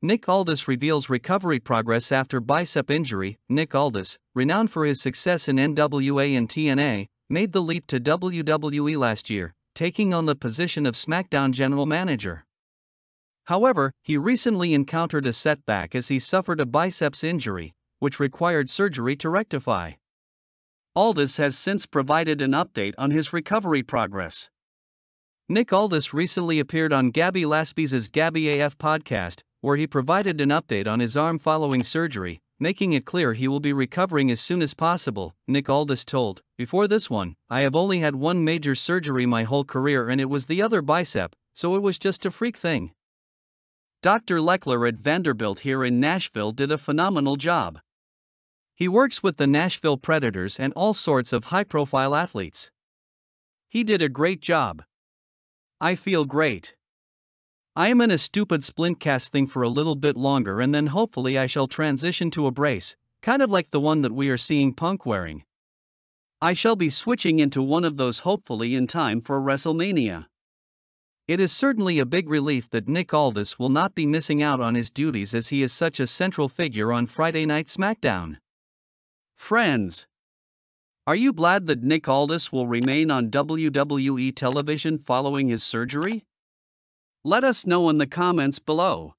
Nick Aldis reveals recovery progress after bicep injury. Nick Aldis, renowned for his success in NWA and TNA, made the leap to WWE last year, taking on the position of SmackDown General Manager. However, he recently encountered a setback as he suffered a biceps injury, which required surgery to rectify. Aldis has since provided an update on his recovery progress. Nick Aldis recently appeared on Gabby Lasby's Gabby AF podcast, where he provided an update on his arm following surgery, making it clear he will be recovering as soon as possible, Nick Aldis told. Before this one, I have only had one major surgery my whole career and it was the other bicep, so it was just a freak thing. Dr. Leckler at Vanderbilt here in Nashville did a phenomenal job. He works with the Nashville Predators and all sorts of high profile athletes. He did a great job. I feel great. I am in a stupid splint cast thing for a little bit longer and then hopefully I shall transition to a brace, kind of like the one that we are seeing Punk wearing. I shall be switching into one of those hopefully in time for WrestleMania. It is certainly a big relief that Nick Aldis will not be missing out on his duties as he is such a central figure on Friday Night SmackDown. Friends, are you glad that Nick Aldis will remain on WWE television following his surgery? Let us know in the comments below.